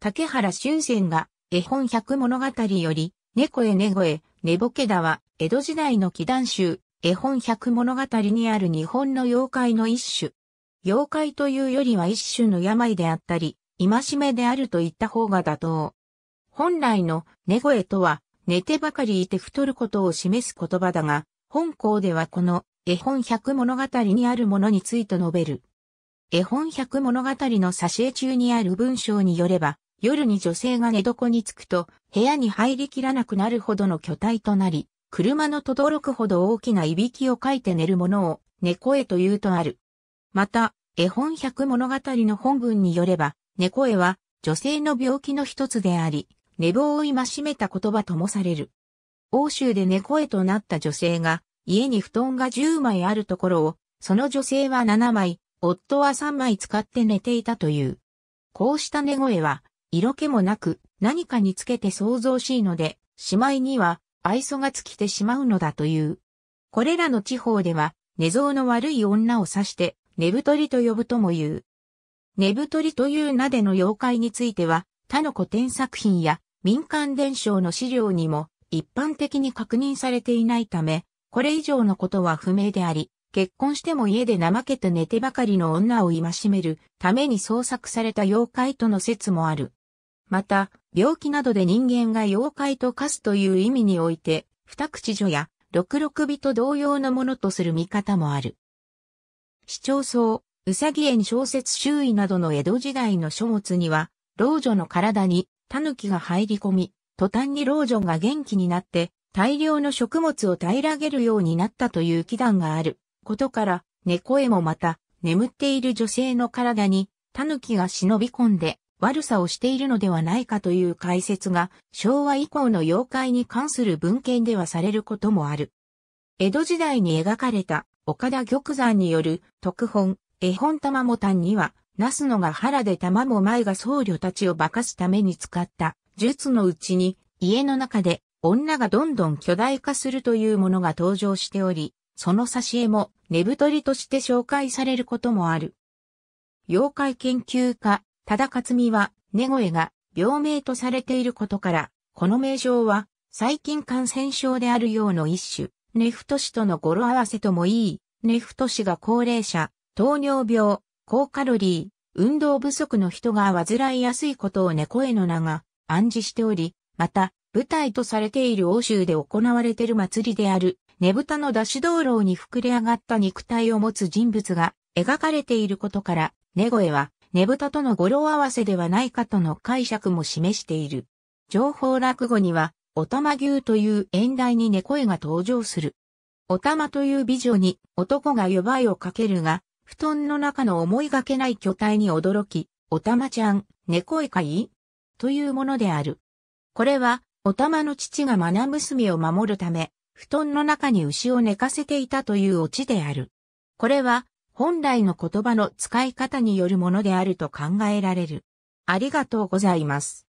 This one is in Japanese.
竹原俊仙が絵本百物語より、猫へ猫へ、寝ぼけだは、江戸時代の祈願集、絵本百物語にある日本の妖怪の一種。妖怪というよりは一種の病であったり、戒めであると言った方が妥当。本来の猫へとは、寝てばかりいて太ることを示す言葉だが、本校ではこの絵本百物語にあるものについて述べる。絵本百物語の挿絵中にある文章によれば、夜に女性が寝床に着くと、部屋に入りきらなくなるほどの巨体となり、車の轟くほど大きないびきをかいて寝るものを、猫絵というとある。また、絵本百物語の本文によれば、猫絵は、女性の病気の一つであり、寝坊を戒めた言葉ともされる。欧州で猫絵となった女性が、家に布団が10枚あるところを、その女性は7枚、夫は3枚使って寝ていたという。こうした寝声は、色気もなく、何かにつけて想像しいので、しまいには、愛想が尽きてしまうのだという。これらの地方では、寝相の悪い女を指して、寝太りと呼ぶとも言う。寝太りという名での妖怪については、他の古典作品や民間伝承の資料にも一般的に確認されていないため、これ以上のことは不明であり、結婚しても家で怠けて寝てばかりの女を戒めるために創作された妖怪との説もある。また、病気などで人間が妖怪と化すという意味において、二口女や六六尾と同様のものとする見方もある。市町村、うさぎ園小説周囲などの江戸時代の書物には、老女の体に狸が入り込み、途端に老女が元気になって、大量の食物を平らげるようになったという祈願があることから、猫へもまた、眠っている女性の体に、狸が忍び込んで、悪さをしているのではないかという解説が昭和以降の妖怪に関する文献ではされることもある。江戸時代に描かれた岡田玉山による特本、絵本玉も丹には、ナスのが腹で玉も前が僧侶たちを化かすために使った術のうちに家の中で女がどんどん巨大化するというものが登場しており、その挿絵も寝太りとして紹介されることもある。妖怪研究家忠勝美は、ネゴエが病名とされていることから、この名称は、細菌感染症であるようの一種、ネフト氏との語呂合わせともいい、ネフト氏が高齢者、糖尿病、高カロリー、運動不足の人が患いやすいことを猫への名が暗示しており、また、舞台とされている欧州で行われている祭りである、ねぶたの出し道路に膨れ上がった肉体を持つ人物が描かれていることから、ネゴエはねぶたとの語呂合わせではないかとの解釈も示している。情報落語には、おたま牛という演題に猫絵が登場する。おたまという美女に男が呼ばいをかけるが、布団の中の思いがけない巨体に驚き、おたまちゃん、猫絵かいというものである。これは、おたまの父がマナ娘を守るため、布団の中に牛を寝かせていたというオチである。これは、本来の言葉の使い方によるものであると考えられる。ありがとうございます。